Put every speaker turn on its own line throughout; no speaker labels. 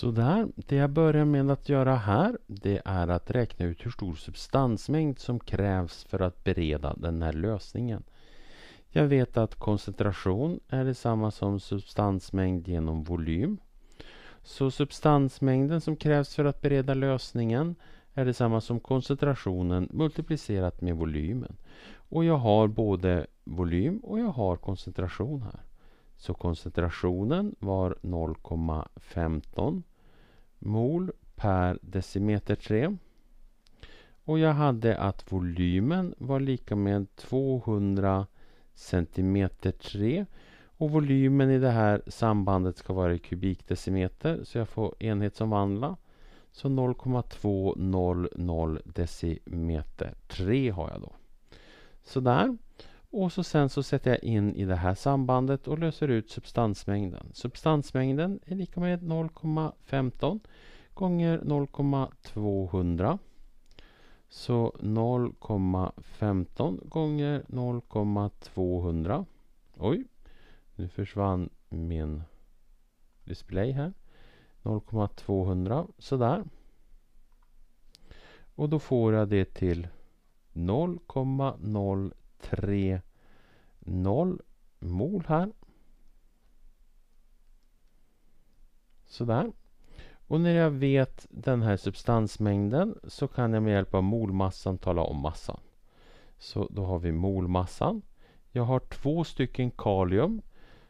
Sådär, det jag börjar med att göra här det är att räkna ut hur stor substansmängd som krävs för att bereda den här lösningen. Jag vet att koncentration är detsamma som substansmängd genom volym. Så substansmängden som krävs för att bereda lösningen är detsamma som koncentrationen multiplicerat med volymen. Och jag har både volym och jag har koncentration här. Så koncentrationen var 0,15 mol per decimeter 3. Och jag hade att volymen var lika med 200 centimeter 3. Och volymen i det här sambandet ska vara i kubikdecimeter så jag får enhetsomvandla. Så 0,200 decimeter 3 har jag då. Sådär. Och så sen så sätter jag in i det här sambandet och löser ut substansmängden. Substansmängden är lika med 0,15 gånger 0,200. Så 0,15 gånger 0,200. Oj, nu försvann min display här. 0,200, sådär. Och då får jag det till 0,0 3 0 mål här. Sådär. Och när jag vet den här substansmängden så kan jag med hjälp av molmassan tala om massan. Så då har vi molmassan. Jag har två stycken kalium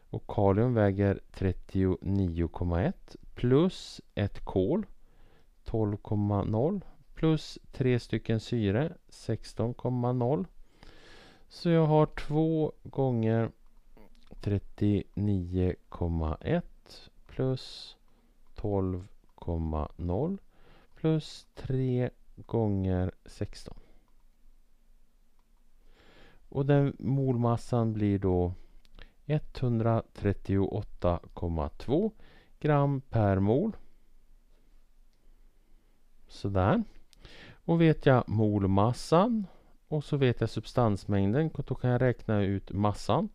och kalium väger 39,1 plus ett kol 12,0 plus tre stycken syre 16,0 så jag har 2 gånger 39,1 plus 12,0 plus 3 gånger 16. Och den molmassan blir då 138,2 gram per mol. Sådär. Och vet jag molmassan och så vet jag substansmängden och då kan jag räkna ut massan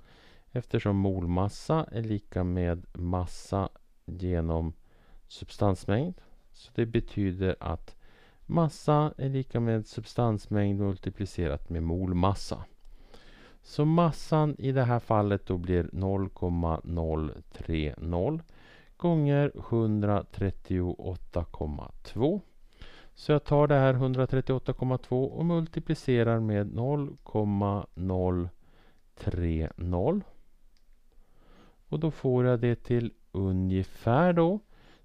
eftersom molmassa är lika med massa genom substansmängd. Så det betyder att massa är lika med substansmängd multiplicerat med molmassa. Så massan i det här fallet då blir 0,030 gånger 138,2 så jag tar det här 138,2 och multiplicerar med 0,030. Och då får jag det till ungefär då.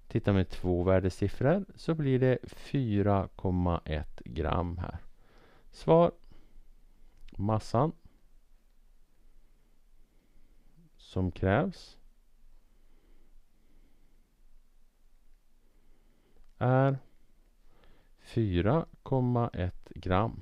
Tittar med två värdesiffror så blir det 4,1 gram här. Svar. Massan som krävs är 4,1 gram